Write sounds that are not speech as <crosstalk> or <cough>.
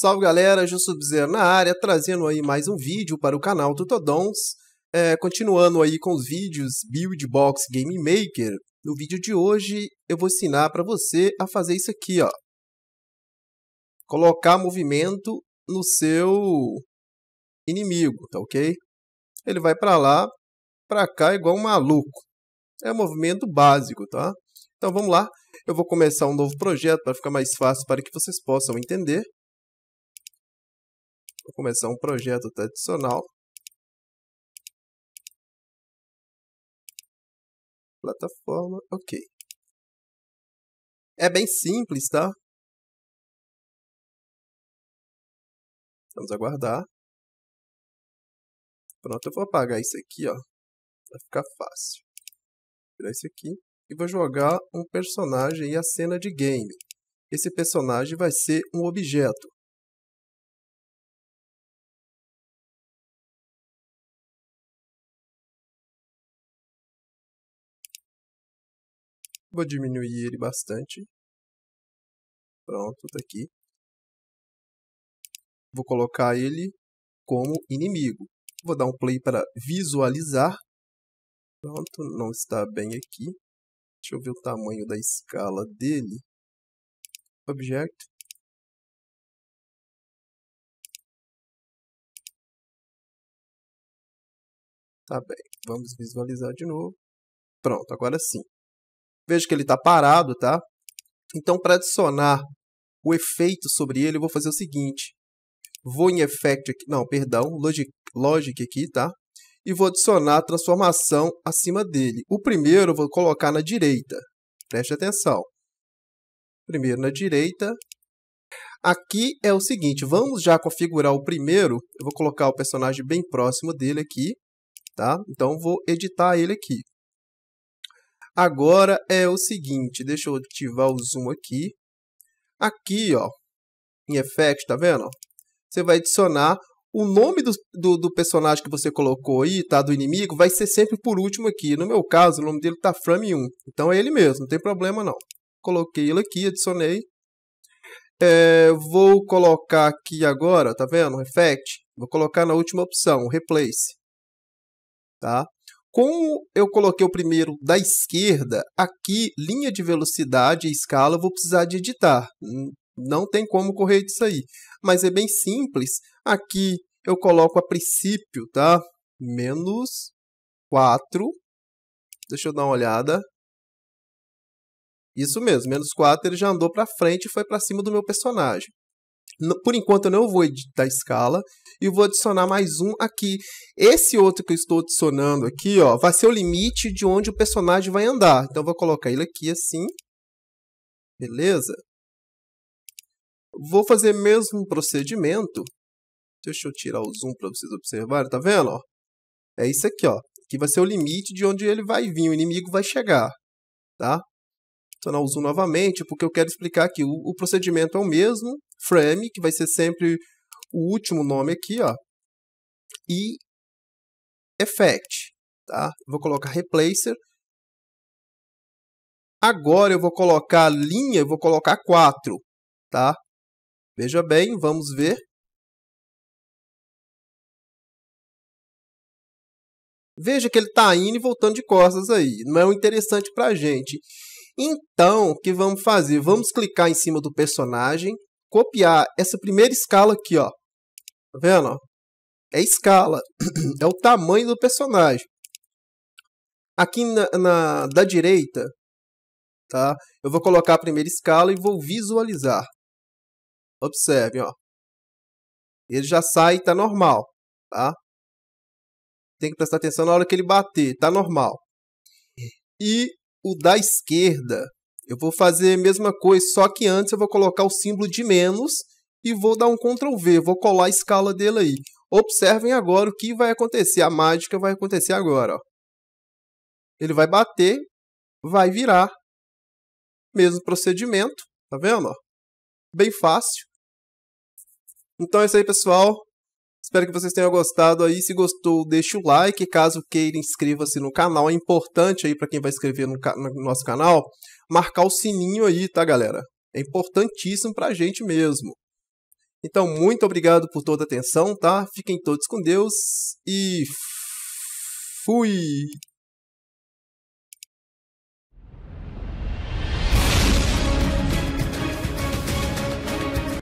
Salve galera, Ju Sub-Zero na área, trazendo aí mais um vídeo para o canal Tutodons. É, continuando aí com os vídeos Build Box Game Maker, no vídeo de hoje eu vou ensinar para você a fazer isso aqui, ó. Colocar movimento no seu inimigo, tá ok? Ele vai para lá, para cá igual um maluco. É um movimento básico, tá? Então vamos lá, eu vou começar um novo projeto para ficar mais fácil para que vocês possam entender. Vou começar um projeto tradicional. Plataforma, ok. É bem simples, tá? Vamos aguardar. Pronto, eu vou apagar isso aqui, ó. Vai ficar fácil. Vou tirar isso aqui. E vou jogar um personagem e a cena de game. Esse personagem vai ser um objeto. Vou diminuir ele bastante. Pronto, tá aqui. Vou colocar ele como inimigo. Vou dar um play para visualizar. Pronto, não está bem aqui. Deixa eu ver o tamanho da escala dele. Object. Tá bem, vamos visualizar de novo. Pronto, agora sim. Vejo que ele está parado, tá? Então, para adicionar o efeito sobre ele, eu vou fazer o seguinte. Vou em Effect aqui, não, perdão, Logic, logic aqui, tá? E vou adicionar a transformação acima dele. O primeiro eu vou colocar na direita. Preste atenção. Primeiro na direita. Aqui é o seguinte, vamos já configurar o primeiro. Eu vou colocar o personagem bem próximo dele aqui, tá? Então, vou editar ele aqui. Agora é o seguinte, deixa eu ativar o zoom aqui. Aqui, ó, em Effects, tá vendo? Você vai adicionar o nome do, do, do, personagem que você colocou aí, tá? Do inimigo, vai ser sempre por último aqui. No meu caso, o nome dele tá Frame 1. Então é ele mesmo, não tem problema não. Coloquei ele aqui, adicionei. É, vou colocar aqui agora, tá vendo? Effect. Vou colocar na última opção, Replace. Tá? Como eu coloquei o primeiro da esquerda, aqui, linha de velocidade e escala, eu vou precisar de editar. Hum, não tem como correr disso aí. Mas é bem simples. Aqui eu coloco a princípio, tá? Menos 4. Deixa eu dar uma olhada. Isso mesmo, menos 4 ele já andou para frente e foi para cima do meu personagem. Por enquanto eu não vou editar a escala e vou adicionar mais um aqui. Esse outro que eu estou adicionando aqui, ó, vai ser o limite de onde o personagem vai andar. Então eu vou colocar ele aqui assim. Beleza? Vou fazer o mesmo procedimento. Deixa eu tirar o zoom para vocês observarem, tá vendo, ó? É isso aqui, ó. Que vai ser o limite de onde ele vai vir, o inimigo vai chegar, tá? adicionar o zoom novamente, porque eu quero explicar que o, o procedimento é o mesmo, frame, que vai ser sempre o último nome aqui, ó, e effect, tá? Vou colocar replacer. Agora eu vou colocar linha, eu vou colocar 4, tá? Veja bem, vamos ver. Veja que ele está indo e voltando de costas aí. Não é interessante para a gente. Então, o que vamos fazer? Vamos clicar em cima do personagem, copiar essa primeira escala aqui, ó. Tá vendo? É escala, <clears throat> é o tamanho do personagem. Aqui na, na, da direita, tá? Eu vou colocar a primeira escala e vou visualizar. Observe, ó. Ele já sai, tá normal, tá? Tem que prestar atenção na hora que ele bater, tá normal. E o da esquerda. Eu vou fazer a mesma coisa, só que antes eu vou colocar o símbolo de menos e vou dar um Ctrl V, vou colar a escala dele aí. Observem agora o que vai acontecer, a mágica vai acontecer agora. Ó. Ele vai bater, vai virar, mesmo procedimento, tá vendo? Ó? Bem fácil. Então é isso aí, pessoal. Espero que vocês tenham gostado aí. Se gostou, deixa o like. Caso queira, inscreva-se no canal. É importante aí para quem vai inscrever no, no, nosso canal, marcar o sininho aí, tá, galera? É importantíssimo pra gente mesmo. Então, muito obrigado por toda a atenção, tá? Fiquem todos com Deus e fui!